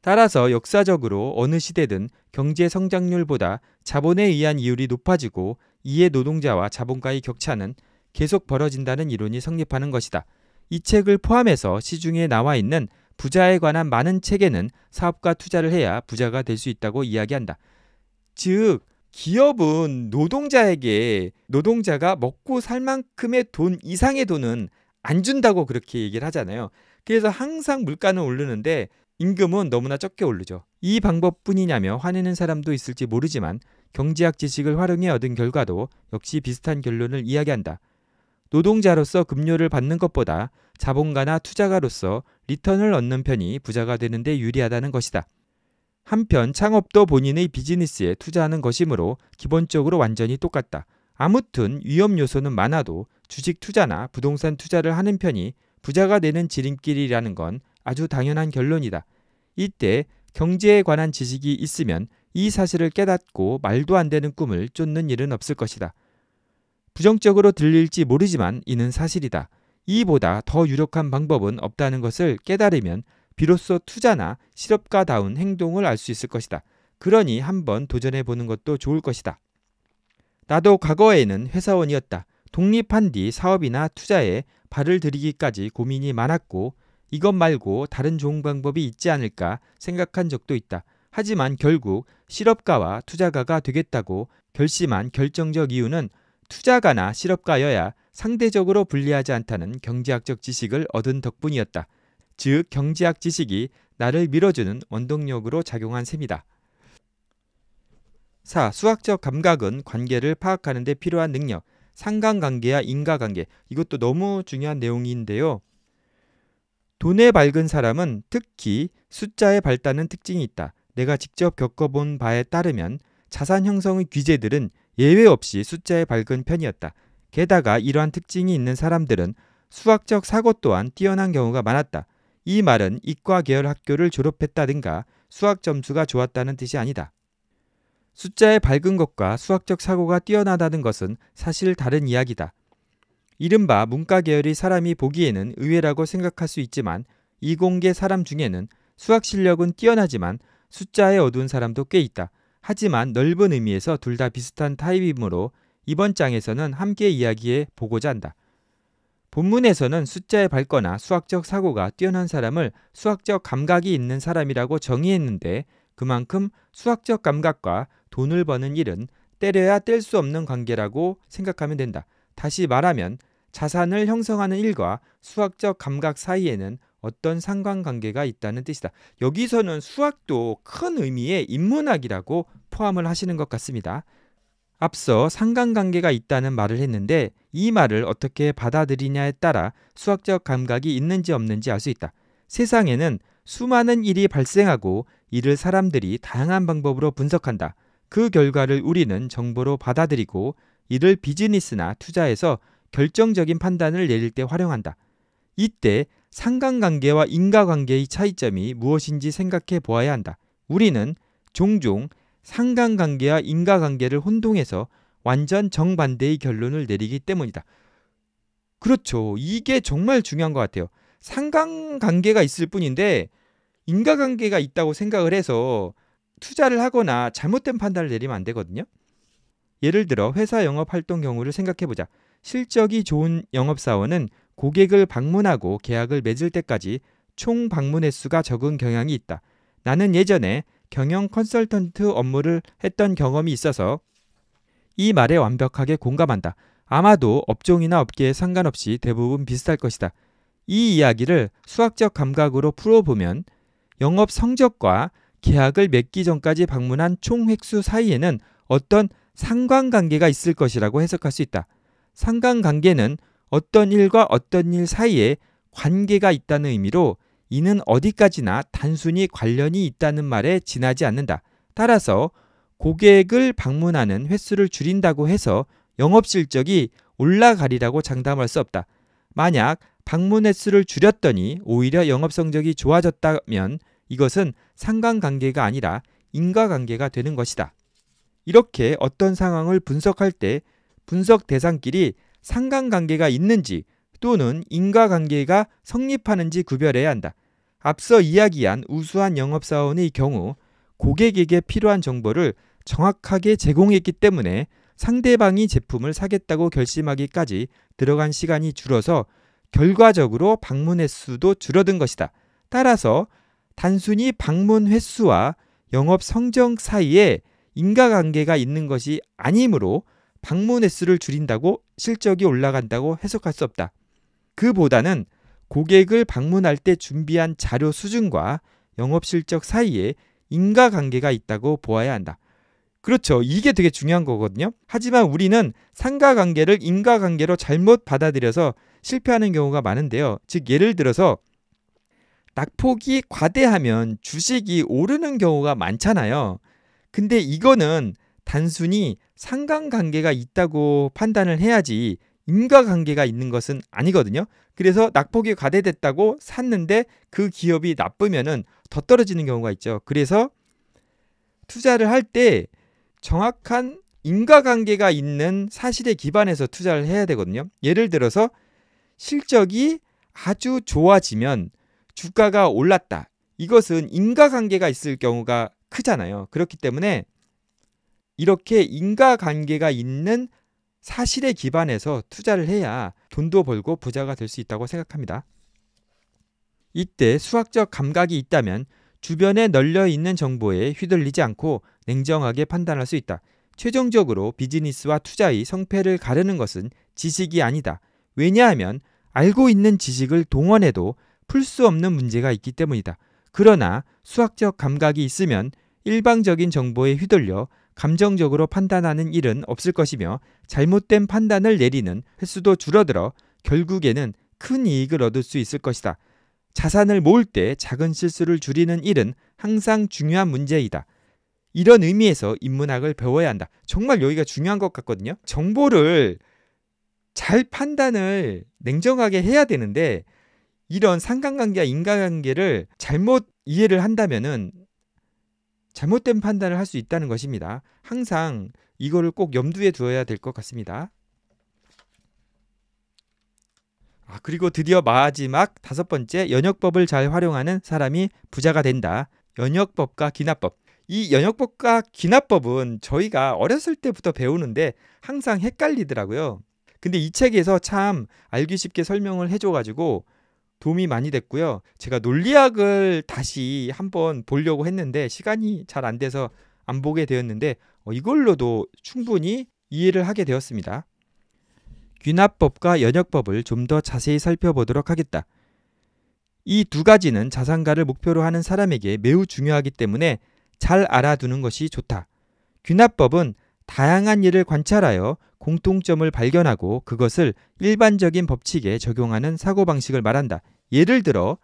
따라서 역사적으로 어느 시대든 경제 성장률보다 자본에 의한 이율이 높아지고 이에 노동자와 자본가의 격차는 계속 벌어진다는 이론이 성립하는 것이다. 이 책을 포함해서 시중에 나와 있는 부자에 관한 많은 책에는 사업과 투자를 해야 부자가 될 수 있다고 이야기한다. 즉, 기업은 노동자에게 노동자가 먹고 살 만큼의 돈 이상의 돈은 안 준다고 그렇게 얘기를 하잖아요. 그래서 항상 물가는 오르는데 임금은 너무나 적게 오르죠. 이 방법뿐이냐며 화내는 사람도 있을지 모르지만 경제학 지식을 활용해 얻은 결과도 역시 비슷한 결론을 이야기한다. 노동자로서 급료를 받는 것보다 자본가나 투자가로서 리턴을 얻는 편이 부자가 되는데 유리하다는 것이다. 한편 창업도 본인의 비즈니스에 투자하는 것이므로 기본적으로 완전히 똑같다. 아무튼 위험 요소는 많아도 주식 투자나 부동산 투자를 하는 편이 부자가 되는 지름길이라는 건 아주 당연한 결론이다. 이때 경제에 관한 지식이 있으면 이 사실을 깨닫고 말도 안 되는 꿈을 쫓는 일은 없을 것이다. 부정적으로 들릴지 모르지만 이는 사실이다. 이보다 더 유력한 방법은 없다는 것을 깨달으면 비로소 투자나 실업가다운 행동을 알 수 있을 것이다. 그러니 한번 도전해 보는 것도 좋을 것이다. 나도 과거에는 회사원이었다. 독립한 뒤 사업이나 투자에 발을 들이기까지 고민이 많았고 이것 말고 다른 좋은 방법이 있지 않을까 생각한 적도 있다. 하지만 결국 실업가와 투자가가 되겠다고 결심한 결정적 이유는 투자가나 실업가여야 상대적으로 불리하지 않다는 경제학적 지식을 얻은 덕분이었다. 즉 경제학 지식이 나를 밀어주는 원동력으로 작용한 셈이다. 4. 수학적 감각은 관계를 파악하는 데 필요한 능력. 상관관계와 인과관계 이것도 너무 중요한 내용인데요. 돈에 밝은 사람은 특히 숫자에 밝다는 특징이 있다. 내가 직접 겪어본 바에 따르면 자산 형성의 규제들은 예외 없이 숫자에 밝은 편이었다. 게다가 이러한 특징이 있는 사람들은 수학적 사고 또한 뛰어난 경우가 많았다. 이 말은 이과 계열 학교를 졸업했다든가 수학 점수가 좋았다는 뜻이 아니다. 숫자의 밝은 것과 수학적 사고가 뛰어나다는 것은 사실 다른 이야기다. 이른바 문과 계열의 사람이 보기에는 의외라고 생각할 수 있지만 이공계 사람 중에는 수학 실력은 뛰어나지만 숫자에 어두운 사람도 꽤 있다. 하지만 넓은 의미에서 둘 다 비슷한 타입이므로 이번 장에서는 함께 이야기해 보고자 한다. 본문에서는 숫자에 밝거나 수학적 사고가 뛰어난 사람을 수학적 감각이 있는 사람이라고 정의했는데 그만큼 수학적 감각과 돈을 버는 일은 때려야 뗄 수 없는 관계라고 생각하면 된다. 다시 말하면 자산을 형성하는 일과 수학적 감각 사이에는 어떤 상관관계가 있다는 뜻이다. 여기서는 수학도 큰 의미의 인문학이라고 포함을 하시는 것 같습니다. 앞서 상관관계가 있다는 말을 했는데 이 말을 어떻게 받아들이냐에 따라 수학적 감각이 있는지 없는지 알 수 있다. 세상에는 수많은 일이 발생하고 이를 사람들이 다양한 방법으로 분석한다. 그 결과를 우리는 정보로 받아들이고 이를 비즈니스나 투자에서 결정적인 판단을 내릴 때 활용한다. 이때 상관관계와 인과관계의 차이점이 무엇인지 생각해 보아야 한다. 우리는 종종 상관관계와 인과관계를 혼동해서 완전 정반대의 결론을 내리기 때문이다. 그렇죠. 이게 정말 중요한 것 같아요. 상관관계가 있을 뿐인데 인과관계가 있다고 생각을 해서 투자를 하거나 잘못된 판단을 내리면 안 되거든요. 예를 들어 회사 영업 활동 경우를 생각해 보자. 실적이 좋은 영업 사원은 고객을 방문하고 계약을 맺을 때까지 총 방문 횟수가 적은 경향이 있다. 나는 예전에 경영 컨설턴트 업무를 했던 경험이 있어서 이 말에 완벽하게 공감한다. 아마도 업종이나 업계에 상관없이 대부분 비슷할 것이다. 이 이야기를 수학적 감각으로 풀어보면 영업 성적과 계약을 맺기 전까지 방문한 총 횟수 사이에는 어떤 상관관계가 있을 것이라고 해석할 수 있다. 상관관계는 어떤 일과 어떤 일 사이에 관계가 있다는 의미로 이는 어디까지나 단순히 관련이 있다는 말에 지나지 않는다. 따라서 고객을 방문하는 횟수를 줄인다고 해서 영업 실적이 올라가리라고 장담할 수 없다. 만약 방문 횟수를 줄였더니 오히려 영업 성적이 좋아졌다면 이것은 상관관계가 아니라 인과관계가 되는 것이다. 이렇게 어떤 상황을 분석할 때 분석 대상끼리 상관관계가 있는지 또는 인과관계가 성립하는지 구별해야 한다. 앞서 이야기한 우수한 영업사원의 경우 고객에게 필요한 정보를 정확하게 제공했기 때문에 상대방이 제품을 사겠다고 결심하기까지 들어간 시간이 줄어서 결과적으로 방문 횟수도 줄어든 것이다. 따라서 단순히 방문 횟수와 영업 성적 사이에 인과관계가 있는 것이 아니므로 방문 횟수를 줄인다고 실적이 올라간다고 해석할 수 없다. 그보다는 고객을 방문할 때 준비한 자료 수준과 영업 실적 사이에 인과관계가 있다고 보아야 한다. 그렇죠. 이게 되게 중요한 거거든요. 하지만 우리는 상가관계를 인과관계로 잘못 받아들여서 실패하는 경우가 많은데요. 즉 예를 들어서 낙폭이 과대하면 주식이 오르는 경우가 많잖아요. 근데 이거는 단순히 상관관계가 있다고 판단을 해야지 인과관계가 있는 것은 아니거든요. 그래서 낙폭이 과대됐다고 샀는데 그 기업이 나쁘면은 더 떨어지는 경우가 있죠. 그래서 투자를 할 때 정확한 인과관계가 있는 사실에 기반해서 투자를 해야 되거든요. 예를 들어서 실적이 아주 좋아지면 주가가 올랐다. 이것은 인과관계가 있을 경우가 크잖아요. 그렇기 때문에 이렇게 인과관계가 있는 사실에 기반해서 투자를 해야 돈도 벌고 부자가 될 수 있다고 생각합니다. 이때 수학적 감각이 있다면 주변에 널려 있는 정보에 휘둘리지 않고 냉정하게 판단할 수 있다. 최종적으로 비즈니스와 투자의 성패를 가르는 것은 지식이 아니다. 왜냐하면 알고 있는 지식을 동원해도 풀수 없는 문제가 있기 때문이다. 그러나 수학적 감각이 있으면 일방적인 정보에 휘둘려 감정적으로 판단하는 일은 없을 것이며 잘못된 판단을 내리는 횟수도 줄어들어 결국에는 큰 이익을 얻을 수 있을 것이다. 자산을 모을 때 작은 실수를 줄이는 일은 항상 중요한 문제이다. 이런 의미에서 인문학을 배워야 한다. 정말 여기가 중요한 것 같거든요. 정보를 잘 판단을 냉정하게 해야 되는데 이런 상관관계와 인과관계를 잘못 이해를 한다면은 잘못된 판단을 할 수 있다는 것입니다. 항상 이거를 꼭 염두에 두어야 될 것 같습니다. 아, 그리고 드디어 마지막 다섯 번째 연역법을 잘 활용하는 사람이 부자가 된다. 연역법과 귀납법이 연역법과 귀납법은 저희가 어렸을 때부터 배우는데 항상 헷갈리더라고요. 근데 이 책에서 참 알기 쉽게 설명을 해줘가지고 도움이 많이 됐고요. 제가 논리학을 다시 한번 보려고 했는데 시간이 잘 안 돼서 안 보게 되었는데 어, 이걸로도 충분히 이해를 하게 되었습니다. 귀납법과 연역법을 좀 더 자세히 살펴보도록 하겠다. 이 두 가지는 자산가를 목표로 하는 사람에게 매우 중요하기 때문에 잘 알아두는 것이 좋다. 귀납법은 다양한 일을 관찰하여 공통점을 발견하고 그것을 일반적인 법칙에 적용하는 사고방식을 말한다. 예를 들어,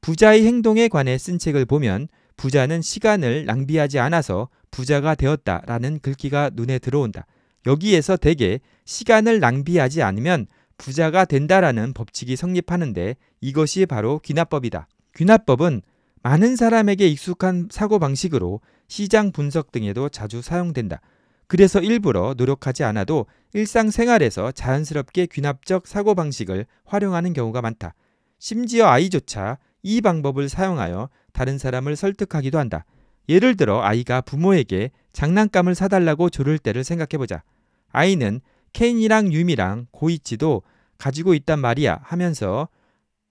부자의 행동에 관해 쓴 책을 보면 부자는 시간을 낭비하지 않아서 부자가 되었다 라는 글귀가 눈에 들어온다. 여기에서 대개 시간을 낭비하지 않으면 부자가 된다라는 법칙이 성립하는데 이것이 바로 귀납법이다. 귀납법은 많은 사람에게 익숙한 사고방식으로 시장 분석 등에도 자주 사용된다. 그래서 일부러 노력하지 않아도 일상생활에서 자연스럽게 귀납적 사고방식을 활용하는 경우가 많다. 심지어 아이조차 이 방법을 사용하여 다른 사람을 설득하기도 한다. 예를 들어 아이가 부모에게 장난감을 사달라고 조를 때를 생각해보자. 아이는 캔이랑 유미랑 고이치도 가지고 있단 말이야 하면서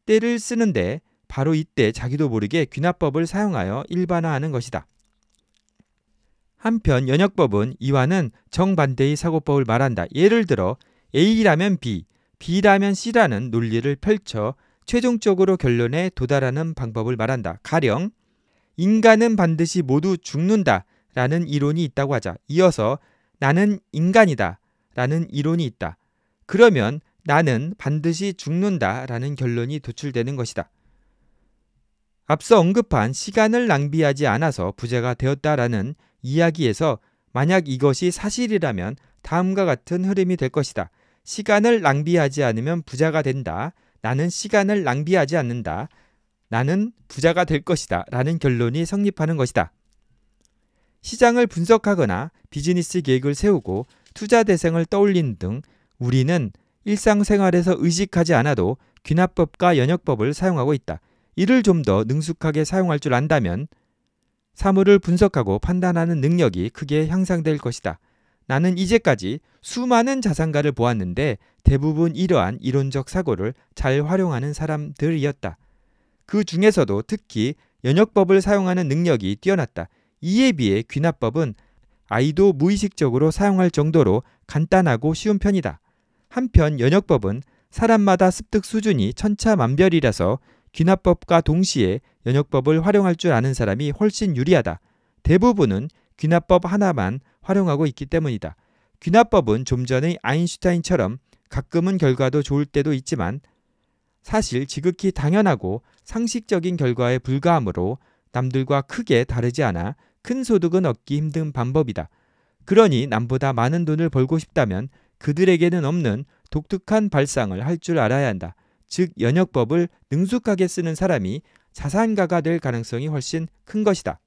때를 쓰는데 바로 이때 자기도 모르게 귀납법을 사용하여 일반화하는 것이다. 한편 연역법은 이와는 정반대의 사고법을 말한다. 예를 들어 A라면 B, B라면 C라는 논리를 펼쳐 최종적으로 결론에 도달하는 방법을 말한다. 가령 인간은 반드시 모두 죽는다 라는 이론이 있다고 하자. 이어서 나는 인간이다 라는 이론이 있다. 그러면 나는 반드시 죽는다 라는 결론이 도출되는 것이다. 앞서 언급한 시간을 낭비하지 않아서 부자가 되었다라는 이야기에서 만약 이것이 사실이라면 다음과 같은 흐름이 될 것이다. 시간을 낭비하지 않으면 부자가 된다. 나는 시간을 낭비하지 않는다. 나는 부자가 될 것이다. 라는 결론이 성립하는 것이다. 시장을 분석하거나 비즈니스 계획을 세우고 투자 대상을 떠올린 등 우리는 일상생활에서 의식하지 않아도 귀납법과 연역법을 사용하고 있다. 이를 좀 더 능숙하게 사용할 줄 안다면 사물을 분석하고 판단하는 능력이 크게 향상될 것이다. 나는 이제까지 수많은 자산가를 보았는데 대부분 이러한 이론적 사고를 잘 활용하는 사람들이었다. 그 중에서도 특히 연역법을 사용하는 능력이 뛰어났다. 이에 비해 귀납법은 아이도 무의식적으로 사용할 정도로 간단하고 쉬운 편이다. 한편 연역법은 사람마다 습득 수준이 천차만별이라서 귀납법과 동시에 연역법을 활용할 줄 아는 사람이 훨씬 유리하다. 대부분은 귀납법 하나만 활용하고 있기 때문이다. 귀납법은 좀 전의 아인슈타인처럼 가끔은 결과도 좋을 때도 있지만 사실 지극히 당연하고 상식적인 결과에 불과하므로 남들과 크게 다르지 않아 큰 소득은 얻기 힘든 방법이다. 그러니 남보다 많은 돈을 벌고 싶다면 그들에게는 없는 독특한 발상을 할 줄 알아야 한다. 즉 연역법을 능숙하게 쓰는 사람이 자산가가 될 가능성이 훨씬 큰 것이다.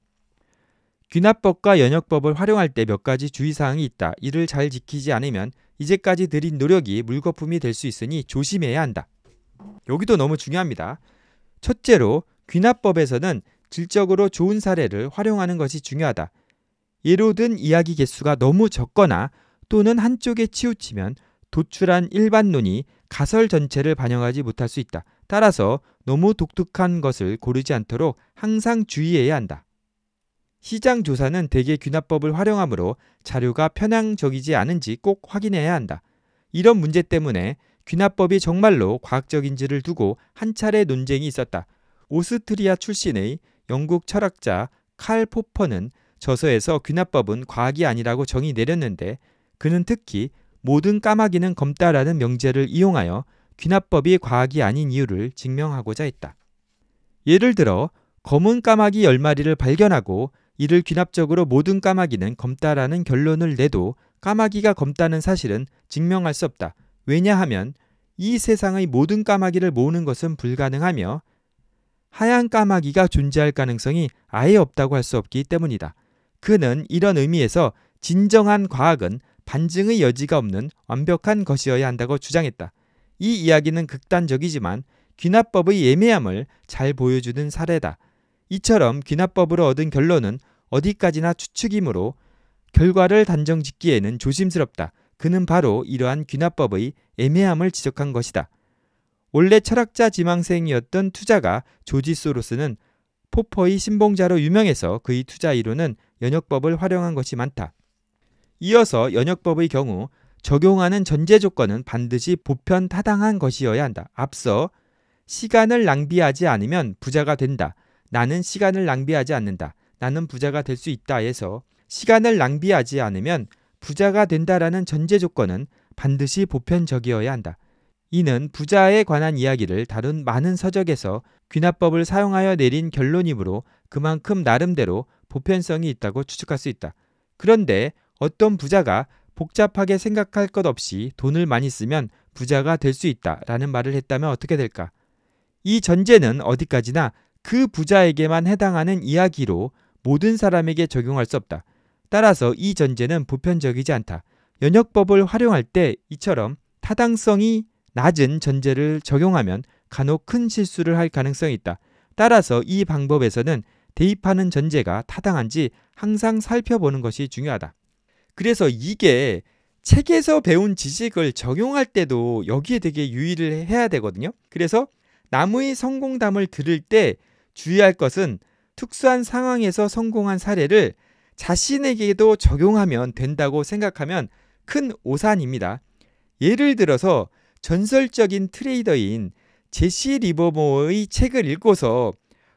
귀납법과 연역법을 활용할 때 몇 가지 주의사항이 있다. 이를 잘 지키지 않으면 이제까지 들인 노력이 물거품이 될 수 있으니 조심해야 한다. 여기도 너무 중요합니다. 첫째로 귀납법에서는 질적으로 좋은 사례를 활용하는 것이 중요하다. 예로 든 이야기 개수가 너무 적거나 또는 한쪽에 치우치면 도출한 일반론이 가설 전체를 반영하지 못할 수 있다. 따라서 너무 독특한 것을 고르지 않도록 항상 주의해야 한다. 시장 조사는 대개 귀납법을 활용하므로 자료가 편향적이지 않은지 꼭 확인해야 한다. 이런 문제 때문에 귀납법이 정말로 과학적인지를 두고 한 차례 논쟁이 있었다. 오스트리아 출신의 영국 철학자 칼 포퍼는 저서에서 귀납법은 과학이 아니라고 정의 내렸는데 그는 특히 모든 까마귀는 검다라는 명제를 이용하여 귀납법이 과학이 아닌 이유를 증명하고자 했다. 예를 들어 검은 까마귀 10마리를 발견하고 이를 귀납적으로 모든 까마귀는 검다라는 결론을 내도 까마귀가 검다는 사실은 증명할 수 없다. 왜냐하면 이 세상의 모든 까마귀를 모으는 것은 불가능하며 하얀 까마귀가 존재할 가능성이 아예 없다고 할 수 없기 때문이다. 그는 이런 의미에서 진정한 과학은 반증의 여지가 없는 완벽한 것이어야 한다고 주장했다. 이 이야기는 극단적이지만 귀납법의 예매함을 잘 보여주는 사례다. 이처럼 귀납법으로 얻은 결론은 어디까지나 추측이므로 결과를 단정 짓기에는 조심스럽다. 그는 바로 이러한 귀납법의 애매함을 지적한 것이다. 원래 철학자 지망생이었던 투자가 조지 소로스는 포퍼의 신봉자로 유명해서 그의 투자 이론은 연역법을 활용한 것이 많다. 이어서 연역법의 경우 적용하는 전제 조건은 반드시 보편 타당한 것이어야 한다. 앞서 시간을 낭비하지 않으면 부자가 된다. 나는 시간을 낭비하지 않는다. 나는 부자가 될 수있다해서 시간을 낭비하지 않으면 부자가 된다라는 전제 조건은 반드시 보편적이어야 한다. 이는 부자에 관한 이야기를 다룬 많은 서적에서 귀납법을 사용하여 내린 결론이므로 그만큼 나름대로 보편성이 있다고 추측할 수 있다. 그런데 어떤 부자가 복잡하게 생각할 것 없이 돈을 많이 쓰면 부자가 될 수 있다 라는 말을 했다면 어떻게 될까? 이 전제는 어디까지나 그 부자에게만 해당하는 이야기로 모든 사람에게 적용할 수 없다. 따라서 이 전제는 보편적이지 않다. 연역법을 활용할 때 이처럼 타당성이 낮은 전제를 적용하면 간혹 큰 실수를 할 가능성이 있다. 따라서 이 방법에서는 대입하는 전제가 타당한지 항상 살펴보는 것이 중요하다. 그래서 이게 책에서 배운 지식을 적용할 때도 여기에 되게 유의를 해야 되거든요. 그래서 남의 성공담을 들을 때 주의할 것은 특수한 상황에서 성공한 사례를 자신에게도 적용하면 된다고 생각하면 큰 오산입니다. 예를 들어서 전설적인 트레이더인 제시 리버모어의 책을 읽고서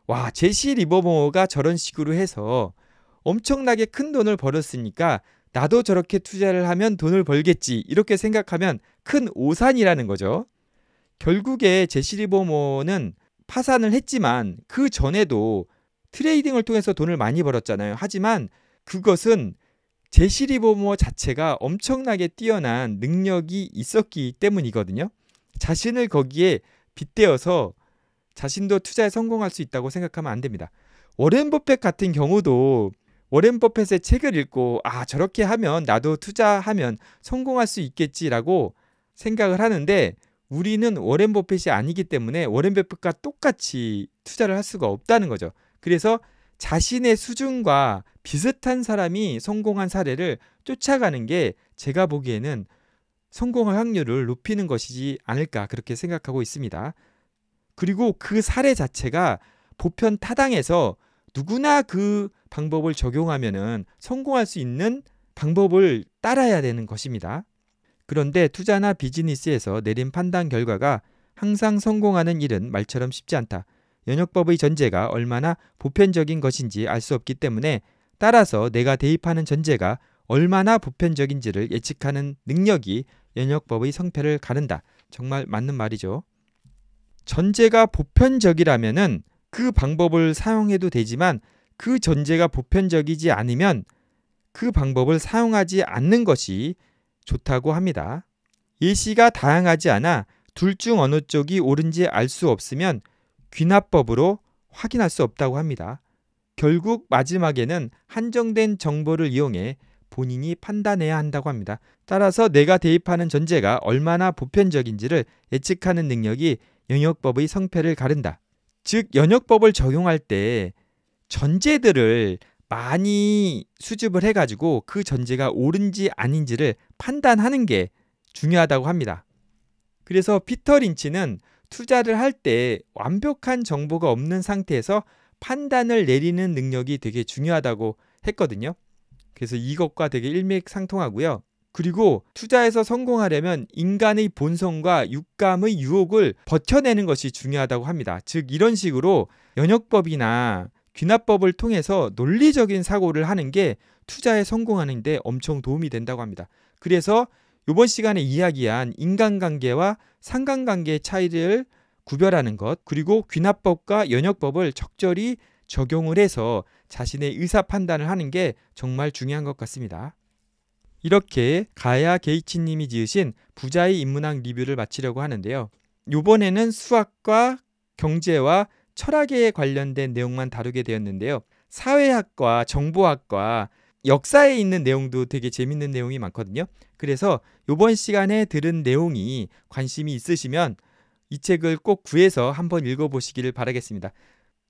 와, 제시 리버모어가 저런 식으로 해서 엄청나게 큰 돈을 벌었으니까 나도 저렇게 투자를 하면 돈을 벌겠지 이렇게 생각하면 큰 오산이라는 거죠. 결국에 제시리보모는 파산을 했지만 그 전에도 트레이딩을 통해서 돈을 많이 벌었잖아요. 하지만 그것은 제시리보모 자체가 엄청나게 뛰어난 능력이 있었기 때문이거든요. 자신을 거기에 빗대어서 자신도 투자에 성공할 수 있다고 생각하면 안 됩니다. 워렌 버핏 같은 경우도 워렌 버핏의 책을 읽고 아 저렇게 하면 나도 투자하면 성공할 수 있겠지라고 생각을 하는데 우리는 워렌 버핏이 아니기 때문에 워렌 버핏과 똑같이 투자를 할 수가 없다는 거죠. 그래서 자신의 수준과 비슷한 사람이 성공한 사례를 쫓아가는 게 제가 보기에는 성공할 확률을 높이는 것이지 않을까 그렇게 생각하고 있습니다. 그리고 그 사례 자체가 보편 타당해서 누구나 그 방법을 적용하면은 성공할 수 있는 방법을 따라야 되는 것입니다. 그런데 투자나 비즈니스에서 내린 판단 결과가 항상 성공하는 일은 말처럼 쉽지 않다. 연역법의 전제가 얼마나 보편적인 것인지 알 수 없기 때문에 따라서 내가 대입하는 전제가 얼마나 보편적인지를 예측하는 능력이 연역법의 성패를 가른다. 정말 맞는 말이죠. 전제가 보편적이라면은 그 방법을 사용해도 되지만 그 전제가 보편적이지 않으면 그 방법을 사용하지 않는 것이 좋다고 합니다. 예시가 다양하지 않아 둘 중 어느 쪽이 옳은지 알 수 없으면 귀납법으로 확인할 수 없다고 합니다. 결국 마지막에는 한정된 정보를 이용해 본인이 판단해야 한다고 합니다. 따라서 내가 대입하는 전제가 얼마나 보편적인지를 예측하는 능력이 영역법의 성패를 가른다. 즉, 영역법을 적용할 때 전제들을 많이 수집을 해가지고 그 전제가 옳은지 아닌지를 판단하는 게 중요하다고 합니다. 그래서 피터 린치는 투자를 할 때 완벽한 정보가 없는 상태에서 판단을 내리는 능력이 되게 중요하다고 했거든요. 그래서 이것과 되게 일맥상통하고요. 그리고 투자에서 성공하려면 인간의 본성과 육감의 유혹을 버텨내는 것이 중요하다고 합니다. 즉 이런 식으로 연역법이나 귀납법을 통해서 논리적인 사고를 하는 게 투자에 성공하는 데 엄청 도움이 된다고 합니다. 그래서 이번 시간에 이야기한 인간관계와 상관관계의 차이를 구별하는 것 그리고 귀납법과 연역법을 적절히 적용을 해서 자신의 의사 판단을 하는 게 정말 중요한 것 같습니다. 이렇게 가야 게이치님이 지으신 부자의 인문학 리뷰를 마치려고 하는데요. 요번에는 수학과 경제와 철학에 관련된 내용만 다루게 되었는데요. 사회학과 정보학과 역사에 있는 내용도 되게 재밌는 내용이 많거든요. 그래서 이번 시간에 들은 내용이 관심이 있으시면 이 책을 꼭 구해서 한번 읽어보시기를 바라겠습니다.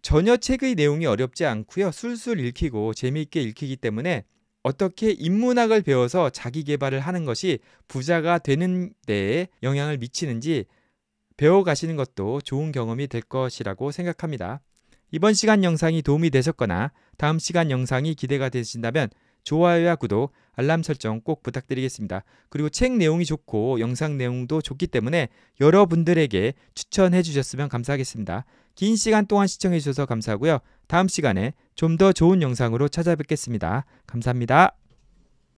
전혀 책의 내용이 어렵지 않고요. 술술 읽히고 재미있게 읽히기 때문에 어떻게 인문학을 배워서 자기 개발을 하는 것이 부자가 되는 데에 영향을 미치는지 배워가시는 것도 좋은 경험이 될 것이라고 생각합니다. 이번 시간 영상이 도움이 되셨거나 다음 시간 영상이 기대가 되신다면 좋아요와 구독, 알람 설정 꼭 부탁드리겠습니다. 그리고 책 내용이 좋고 영상 내용도 좋기 때문에 여러분들에게 추천해 주셨으면 감사하겠습니다. 긴 시간 동안 시청해 주셔서 감사하고요. 다음 시간에 좀 더 좋은 영상으로 찾아뵙겠습니다. 감사합니다.